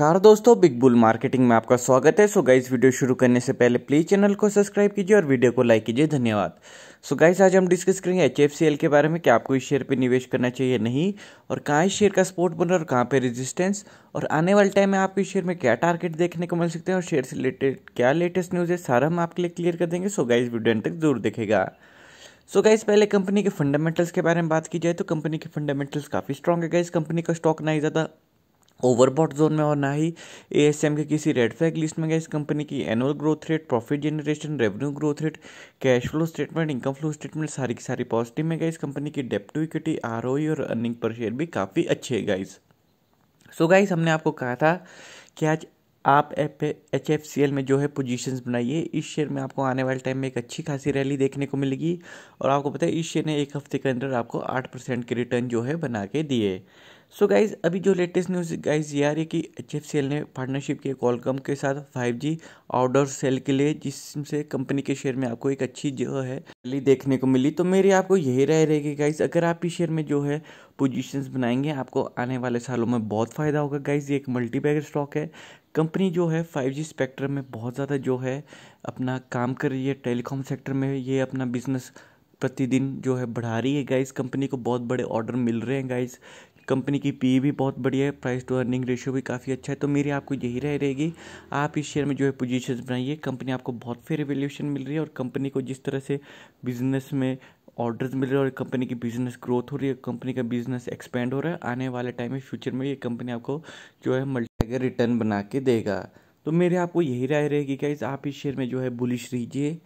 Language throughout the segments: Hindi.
नमस्कार दोस्तों बिग बुल मार्केटिंग में आपका स्वागत है सो गाइस वीडियो शुरू करने से पहले प्लीज चैनल को सब्सक्राइब कीजिए और वीडियो को लाइक कीजिए धन्यवाद सो गाइस आज हम डिस्कस करेंगे एच एफ सी एल के बारे में कि आपको इस शेयर पे निवेश करना चाहिए नहीं और कहाँ इस शेयर का सपोर्ट बन रहा है और कहाँ पे रेजिस्टेंस और आने वाले टाइम में आपको इस शेयर में क्या टारगेट देखने को मिल सकते हैं और शेयर से रिलेटेड क्या लेटेस्ट न्यूज़ है सारा हम आपके लिए क्लियर कर देंगे सो गाइज वीडियो तक जरूर देखेगा सो so गाइज पहले कंपनी के फंडामेंटल्स के बारे में बात की जाए तो कंपनी के फंडामेंटल्स काफ़ी स्ट्रॉग है गाइज कंपनी का स्टॉक ना ही ज़्यादा ओवरबॉट जोन में और ना ही ए के किसी रेड फ्लैग लिस्ट में गए इस कंपनी की annual growth rate profit generation revenue growth rate cash flow statement income flow statement सारी की सारी पॉजिटिव में गए इस कंपनी की डेप्ट टू इक्विटी आर और अर्निंग पर शेयर भी काफ़ी अच्छे है गाइज सो गाइज गाइस हमने आपको कहा था कि आज आप एच एफ सी एल में जो है पोजीशंस बनाइए इस शेयर में आपको आने वाले टाइम में एक अच्छी खासी रैली देखने को मिलेगी और आपको पता है इस शेयर ने एक हफ्ते के अंदर आपको आठ परसेंट के रिटर्न जो है बना के दिए सो so गाइज़ अभी जो लेटेस्ट न्यूज़ गाइज़ ये आ रही है कि एच एफ ने पार्टनरशिप किए कॉलकम के साथ फाइव जी आउटडोर सेल के लिए जिससे कंपनी के शेयर में आपको एक अच्छी जो है रैली देखने को मिली तो मेरी आपको यही राय रहेगी गाइज़ अगर आप इस शेयर में जो है पोजिशन बनाएंगे आपको आने वाले सालों में बहुत फ़ायदा होगा गाइज़ ये एक मल्टीबैगर स्टॉक है कंपनी जो है फाइव जी स्पेक्ट्रम में बहुत ज़्यादा जो है अपना काम कर रही है टेलीकॉम सेक्टर में ये अपना बिजनेस प्रतिदिन जो है बढ़ा रही है गाइस कंपनी को बहुत बड़े ऑर्डर मिल रहे हैं गाइस कंपनी की पी e भी बहुत बढ़िया है प्राइस टू अर्निंग रेशियो भी काफ़ी अच्छा है तो मेरी आपको यही राय रहेगी आप इस शेयर में जो है पोजीशन बनाइए कंपनी आपको बहुत फिर वैल्यूशन मिल रही है और कंपनी को जिस तरह से बिजनेस में ऑर्डर्स मिल रहे हैं और कंपनी की बिजनेस ग्रोथ हो रही है कंपनी का बिजनेस एक्सपेंड हो रहा है आने वाले टाइम में फ्यूचर में ये कंपनी आपको जो है मल्टी रिटर्न बना के देगा तो मेरे आपको यही राय रहेगी क्या आप इस शेयर में जो है बुलिश रहिए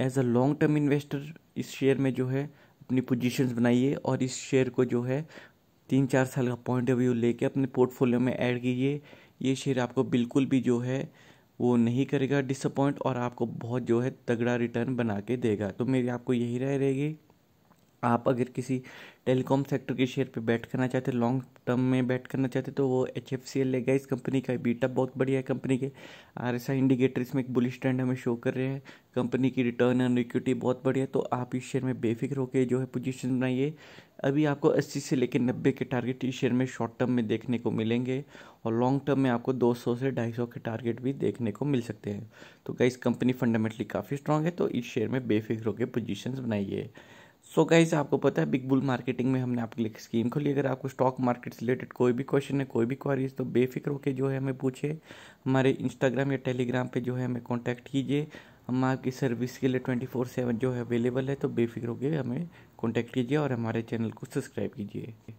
as a long term investor इस शेयर में जो है अपनी पोजीशंस बनाइए और इस शेयर को जो है तीन चार साल का पॉइंट ऑफ व्यू लेके अपने पोर्टफोलियो में ऐड कीजिए ये शेयर आपको बिल्कुल भी जो है वो नहीं करेगा डिसअपॉइंट और आपको बहुत जो है तगड़ा रिटर्न बना के देगा तो मेरी आपको यही राय रहेगी आप अगर किसी टेलीकॉम सेक्टर के शेयर पे बैठ करना चाहते लॉन्ग टर्म में बैठ करना चाहते तो वो एच एफ सी एल लेगा इस कंपनी का बीटा बहुत बढ़िया है कंपनी के आर एस आई इंडिकेटर इसमें एक बुलिश ट्रेंड हमें शो कर रहे हैं कंपनी की रिटर्न एंड इक्विटी बहुत बढ़िया तो आप इस शेयर में बेफिक्र होकर जो है पोजिशन बनाइए अभी आपको अस्सी से लेकर नब्बे के टारगेट इस शेयर में शॉर्ट टर्म में देखने को मिलेंगे और लॉन्ग टर्म में आपको सौ से सौ के टारगेट भी देखने को मिल सकते हैं तो गाइस कंपनी फंडामेंटली काफ़ी स्ट्रांग है तो इस शेयर में बेफिक्र होकर पोजिशन बनाइए सो so गाइज आपको पता है बिग बुल मार्केटिंग में हमने आपके लिए स्कीम खोली अगर आपको स्टॉक मार्केट से रिलेटेड कोई भी क्वेश्चन है कोई भी क्वारीज तो बेफिक्र होकर जो है हमें पूछे हमारे इंस्टाग्राम या टेलीग्राम पे जो है हमें कांटेक्ट कीजिए हम आपकी सर्विस के लिए ट्वेंटी फोर सेवन जो है अवेलेबल है तो बेफिक्र होकर हमें कॉन्टैक्ट कीजिए और हमारे चैनल को सब्सक्राइब कीजिए